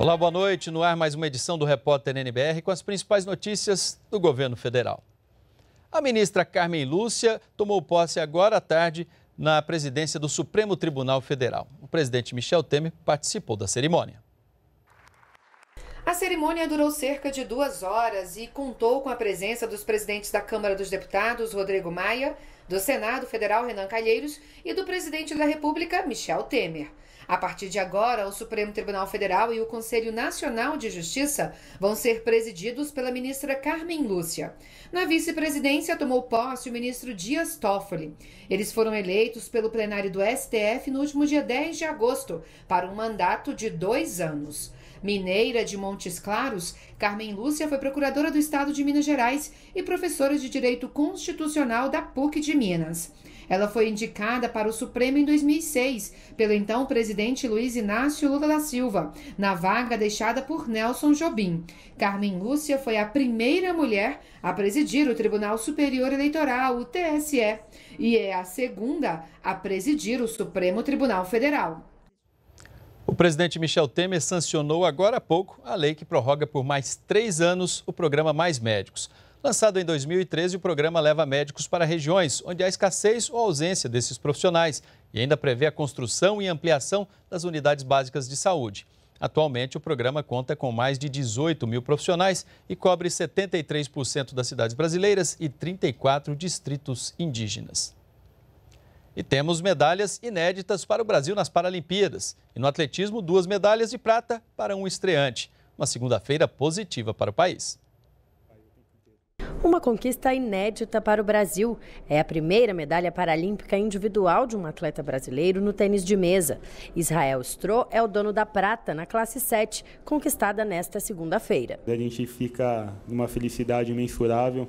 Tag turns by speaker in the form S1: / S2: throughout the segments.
S1: Olá, boa noite. No ar, mais uma edição do Repórter NBR com as principais notícias do governo federal. A ministra Carmen Lúcia tomou posse agora à tarde na presidência do Supremo Tribunal Federal. O presidente Michel Temer participou da cerimônia.
S2: A cerimônia durou cerca de duas horas e contou com a presença dos presidentes da Câmara dos Deputados, Rodrigo Maia, do Senado Federal, Renan Calheiros, e do presidente da República, Michel Temer. A partir de agora, o Supremo Tribunal Federal e o Conselho Nacional de Justiça vão ser presididos pela ministra Carmen Lúcia. Na vice-presidência tomou posse o ministro Dias Toffoli. Eles foram eleitos pelo plenário do STF no último dia 10 de agosto para um mandato de dois anos. Mineira de Montes Claros, Carmen Lúcia foi procuradora do Estado de Minas Gerais e professora de Direito Constitucional da PUC de Minas. Ela foi indicada para o Supremo em 2006 pelo então presidente Luiz Inácio Lula da Silva, na vaga deixada por Nelson Jobim. Carmen Lúcia foi a primeira mulher a presidir o Tribunal Superior Eleitoral, o TSE, e é a segunda a presidir o Supremo Tribunal Federal.
S1: O presidente Michel Temer sancionou agora há pouco a lei que prorroga por mais três anos o programa Mais Médicos. Lançado em 2013, o programa leva médicos para regiões onde há escassez ou ausência desses profissionais e ainda prevê a construção e ampliação das unidades básicas de saúde. Atualmente, o programa conta com mais de 18 mil profissionais e cobre 73% das cidades brasileiras e 34 distritos indígenas. E temos medalhas inéditas para o Brasil nas Paralimpíadas. E no atletismo, duas medalhas de prata para um estreante. Uma segunda-feira positiva para o país.
S3: Uma conquista inédita para o Brasil. É a primeira medalha paralímpica individual de um atleta brasileiro no tênis de mesa. Israel Stroh é o dono da prata na classe 7, conquistada nesta segunda-feira.
S1: A gente fica numa felicidade imensurável,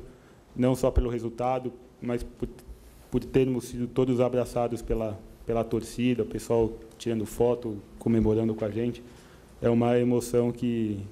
S1: não só pelo resultado, mas por, por termos sido todos abraçados pela, pela torcida, o pessoal tirando foto, comemorando com a gente. É uma emoção que,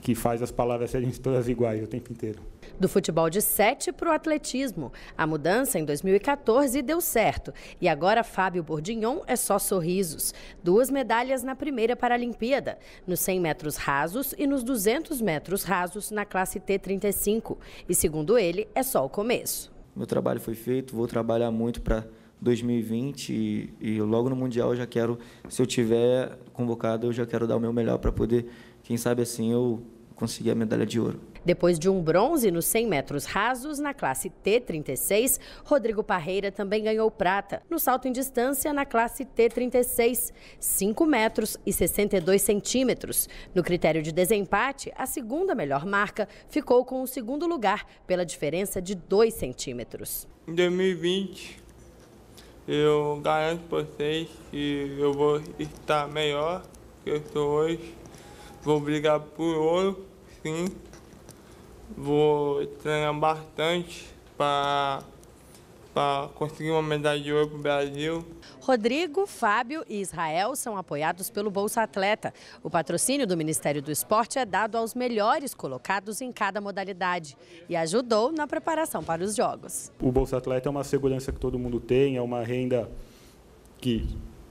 S1: que faz as palavras serem todas iguais o tempo inteiro.
S3: Do futebol de 7 para o atletismo. A mudança em 2014 deu certo. E agora Fábio Bordignon é só sorrisos. Duas medalhas na primeira Paralimpíada, nos 100 metros rasos e nos 200 metros rasos na classe T35. E segundo ele, é só o começo.
S1: Meu trabalho foi feito, vou trabalhar muito para 2020 e, e logo no Mundial eu já quero, se eu tiver convocado, eu já quero dar o meu melhor para poder quem sabe assim eu conseguir a medalha
S3: de ouro. Depois de um bronze nos 100 metros rasos na classe T36, Rodrigo Parreira também ganhou prata no salto em distância na classe T36, 5 metros e 62 centímetros. No critério de desempate, a segunda melhor marca ficou com o segundo lugar pela diferença de 2 centímetros.
S4: Em
S1: 2020, eu garanto para vocês que eu vou estar melhor que eu estou hoje. Vou brigar por ouro, sim. Vou treinar bastante para para conseguir uma medalha de ouro para o Brasil.
S3: Rodrigo, Fábio e Israel são apoiados pelo Bolsa Atleta. O patrocínio do Ministério do Esporte é dado aos melhores colocados em cada modalidade e ajudou na preparação para os Jogos.
S1: O Bolsa Atleta é uma segurança que todo mundo tem, é uma renda que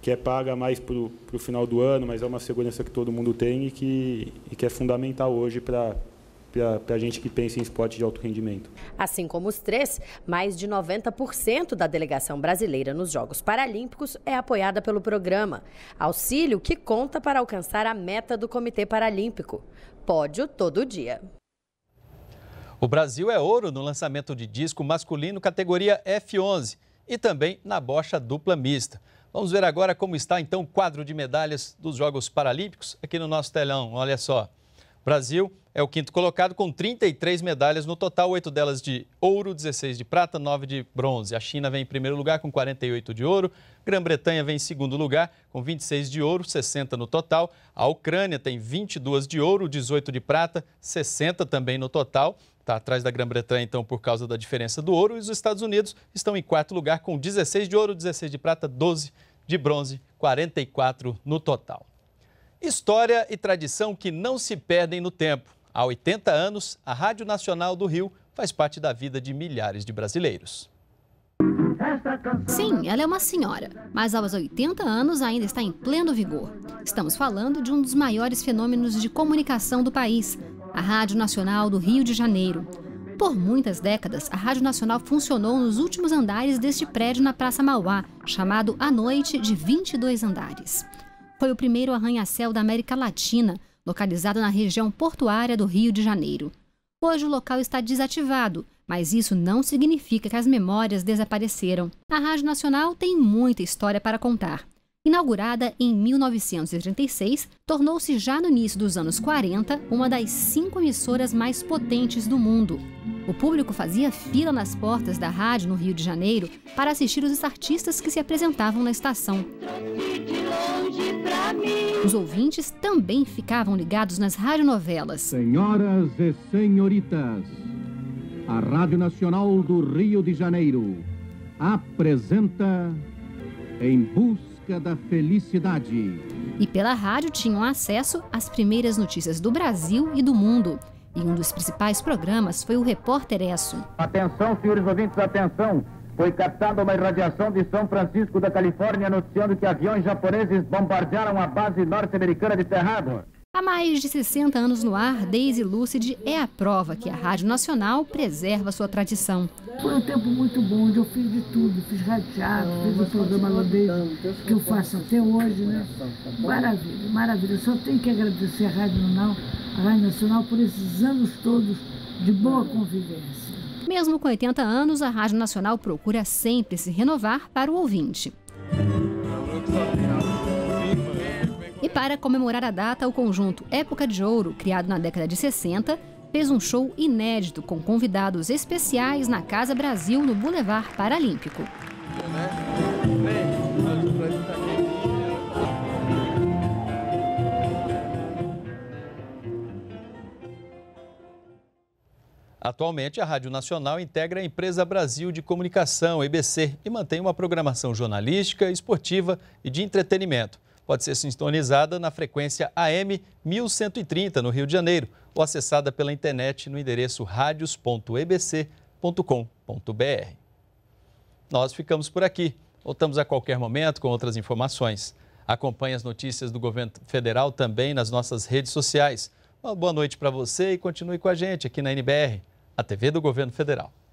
S1: que é paga mais para o final do ano, mas é uma segurança que todo mundo tem e que, e que é fundamental hoje para para a gente que pensa em esporte de alto rendimento.
S3: Assim como os três, mais de 90% da delegação brasileira nos Jogos Paralímpicos é apoiada pelo programa. Auxílio que conta para alcançar a meta do Comitê Paralímpico. Pódio todo dia.
S1: O Brasil é ouro no lançamento de disco masculino categoria F11 e também na bocha dupla mista. Vamos ver agora como está então o quadro de medalhas dos Jogos Paralímpicos aqui no nosso telão. Olha só. Brasil é o quinto colocado com 33 medalhas no total, oito delas de ouro, 16 de prata, 9 de bronze. A China vem em primeiro lugar com 48 de ouro, Grã-Bretanha vem em segundo lugar com 26 de ouro, 60 no total. A Ucrânia tem 22 de ouro, 18 de prata, 60 também no total está atrás da Grã-Bretanha, então, por causa da diferença do ouro. E os Estados Unidos estão em quarto lugar, com 16 de ouro, 16 de prata, 12 de bronze, 44 no total. História e tradição que não se perdem no tempo. Há 80 anos, a Rádio Nacional do Rio faz parte da vida de milhares de brasileiros.
S4: Sim, ela é uma senhora, mas aos 80 anos ainda está em pleno vigor. Estamos falando de um dos maiores fenômenos de comunicação do país, a Rádio Nacional do Rio de Janeiro. Por muitas décadas, a Rádio Nacional funcionou nos últimos andares deste prédio na Praça Mauá, chamado à noite de 22 andares. Foi o primeiro arranha-céu da América Latina, localizado na região portuária do Rio de Janeiro. Hoje o local está desativado, mas isso não significa que as memórias desapareceram. A Rádio Nacional tem muita história para contar. Inaugurada em 1936, tornou-se já no início dos anos 40 uma das cinco emissoras mais potentes do mundo. O público fazia fila nas portas da rádio no Rio de Janeiro para assistir os artistas que se apresentavam na estação. Os ouvintes também ficavam ligados nas radionovelas.
S2: Senhoras
S1: e senhoritas, a Rádio Nacional do Rio de Janeiro apresenta Em Busca da felicidade.
S4: E pela rádio tinham acesso às primeiras notícias do Brasil e do mundo. E um dos principais programas foi o Repórter Esso.
S2: Atenção, senhores ouvintes, atenção!
S1: Foi captada uma irradiação de São Francisco da Califórnia anunciando que aviões japoneses bombardearam a base norte-americana de Terra
S4: Há mais de 60 anos no ar, Daisy Lucid é a prova que a Rádio Nacional preserva sua tradição.
S3: Foi um tempo muito bom, onde eu fiz de tudo. Fiz radiado, fiz o programa Lodeio, que eu faço até hoje, né? Maravilha, maravilha. só tenho que agradecer a Rádio Nacional, a Rádio Nacional por esses anos
S4: todos de boa convivência. Mesmo com 80 anos, a Rádio Nacional procura sempre se renovar para o ouvinte. E para comemorar a data, o conjunto Época de Ouro, criado na década de 60, fez um show inédito com convidados especiais na Casa Brasil, no Boulevard Paralímpico.
S1: Atualmente, a Rádio Nacional integra a Empresa Brasil de Comunicação, EBC, e mantém uma programação jornalística, esportiva e de entretenimento pode ser sintonizada na frequência AM 1130 no Rio de Janeiro ou acessada pela internet no endereço radios.ebc.com.br. Nós ficamos por aqui. Voltamos a qualquer momento com outras informações. Acompanhe as notícias do governo federal também nas nossas redes sociais. Uma boa noite para você e continue com a gente aqui na NBR, a TV do Governo Federal.